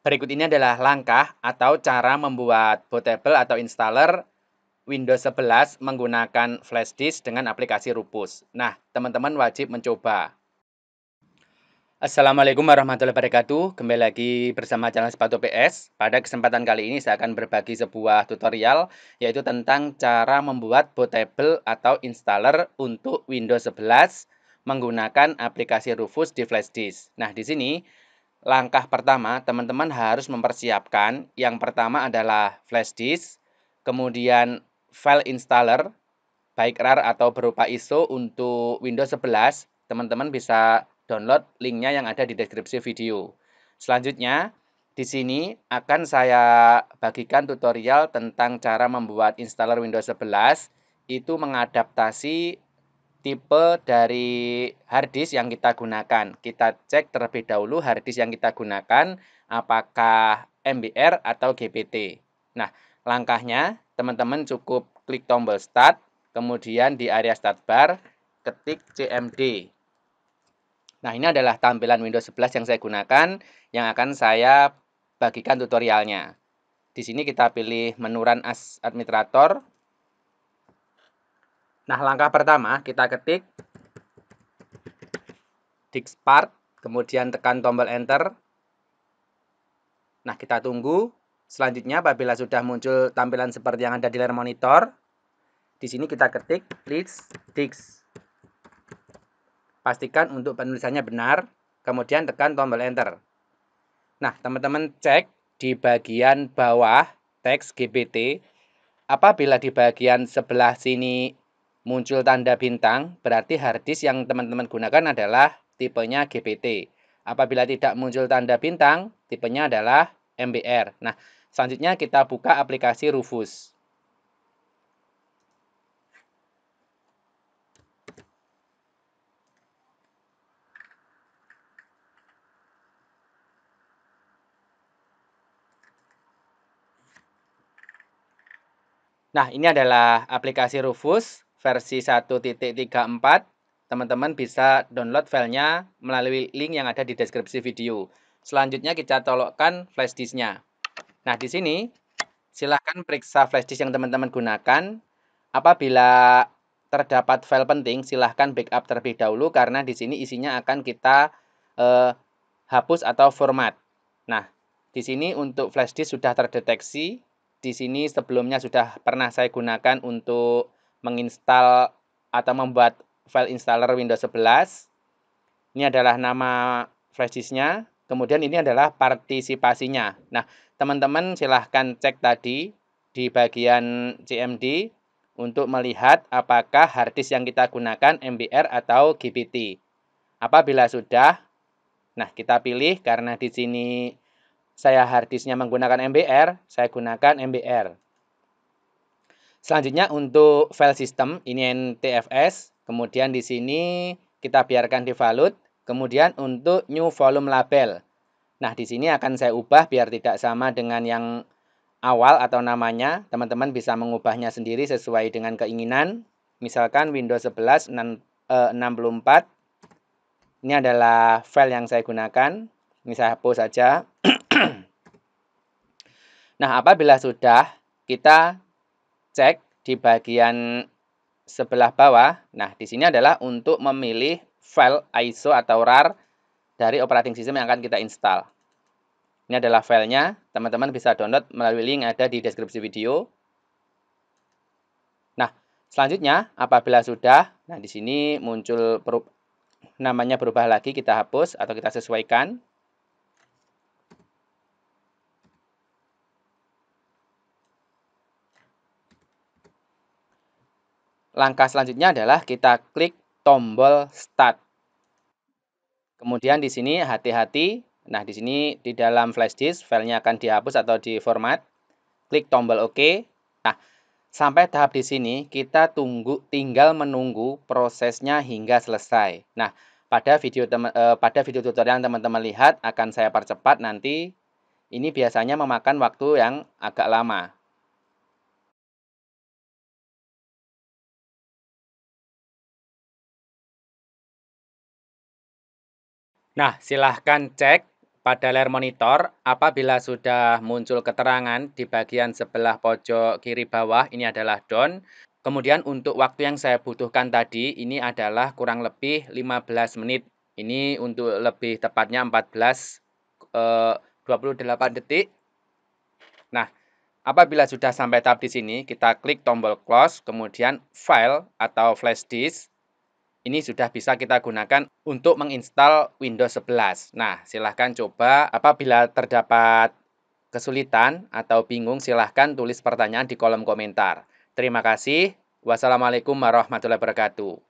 Berikut ini adalah langkah atau cara membuat bootable atau installer Windows 11 menggunakan flash disk dengan aplikasi Rufus. Nah, teman-teman wajib mencoba. Assalamualaikum warahmatullahi wabarakatuh. Kembali lagi bersama channel Sepatu PS. Pada kesempatan kali ini saya akan berbagi sebuah tutorial yaitu tentang cara membuat bootable atau installer untuk Windows 11 menggunakan aplikasi Rufus di flash disk. Nah, di sini langkah pertama teman-teman harus mempersiapkan yang pertama adalah flash disk, kemudian file installer baik RAR atau berupa ISO untuk Windows 11. Teman-teman bisa download linknya yang ada di deskripsi video. Selanjutnya, di sini akan saya bagikan tutorial tentang cara membuat installer Windows 11 itu mengadaptasi tipe dari harddisk yang kita gunakan. Kita cek terlebih dahulu harddisk yang kita gunakan apakah MBR atau GPT. Nah, langkahnya teman-teman cukup klik tombol start, kemudian di area start bar ketik CMD. Nah, ini adalah tampilan Windows 11 yang saya gunakan yang akan saya bagikan tutorialnya. Di sini kita pilih menu Run as Administrator, Nah, langkah pertama kita ketik dixpart, kemudian tekan tombol enter. Nah, kita tunggu. Selanjutnya, apabila sudah muncul tampilan seperti yang ada di layar monitor, di sini kita ketik list dix. Pastikan untuk penulisannya benar, kemudian tekan tombol enter. Nah, teman-teman cek di bagian bawah teks GPT, apabila di bagian sebelah sini muncul tanda bintang, berarti hard yang teman-teman gunakan adalah tipenya GPT. Apabila tidak muncul tanda bintang, tipenya adalah MBR. Nah, selanjutnya kita buka aplikasi Rufus. Nah, ini adalah aplikasi Rufus versi 1.34, teman-teman bisa download filenya melalui link yang ada di deskripsi video. Selanjutnya kita colokkan flash disknya. Nah, di sini silahkan periksa flash disk yang teman-teman gunakan. Apabila terdapat file penting, silahkan backup terlebih dahulu karena di sini isinya akan kita eh, hapus atau format. Nah, di sini untuk flash disk sudah terdeteksi. Di sini sebelumnya sudah pernah saya gunakan untuk menginstal atau membuat file installer Windows 11. Ini adalah nama flashdisknya. Kemudian ini adalah partisipasinya. Nah, teman-teman silahkan cek tadi di bagian CMD untuk melihat apakah harddisk yang kita gunakan MBR atau GPT. Apabila sudah, nah kita pilih karena di sini saya harddisknya menggunakan MBR, saya gunakan MBR. Selanjutnya untuk file system ini NTFS, kemudian di sini kita biarkan default, kemudian untuk new volume label. Nah, di sini akan saya ubah biar tidak sama dengan yang awal atau namanya. Teman-teman bisa mengubahnya sendiri sesuai dengan keinginan. Misalkan Windows 11 64. Eh, ini adalah file yang saya gunakan. Ini saya hapus saja. nah, apabila sudah, kita cek di bagian sebelah bawah. Nah, di sini adalah untuk memilih file ISO atau RAR dari operating system yang akan kita install. Ini adalah filenya. Teman-teman bisa download melalui link ada di deskripsi video. Nah, selanjutnya apabila sudah, nah di sini muncul namanya berubah lagi, kita hapus atau kita sesuaikan. Langkah selanjutnya adalah kita klik tombol Start. Kemudian di sini hati-hati. Nah, di sini di dalam flash disk filenya akan dihapus atau diformat. Klik tombol OK. Nah, sampai tahap di sini kita tunggu tinggal menunggu prosesnya hingga selesai. Nah, pada video teman, eh, pada video tutorial yang teman-teman lihat akan saya percepat nanti. Ini biasanya memakan waktu yang agak lama. Nah, silahkan cek pada layar monitor apabila sudah muncul keterangan di bagian sebelah pojok kiri bawah ini adalah down. Kemudian untuk waktu yang saya butuhkan tadi ini adalah kurang lebih 15 menit. Ini untuk lebih tepatnya 14 eh, 28 detik. Nah, apabila sudah sampai tahap di sini, kita klik tombol close, kemudian file atau flash disk, ini sudah bisa kita gunakan untuk menginstal Windows 11. Nah, silahkan coba apabila terdapat kesulitan atau bingung silahkan tulis pertanyaan di kolom komentar. Terima kasih. Wassalamualaikum warahmatullahi wabarakatuh.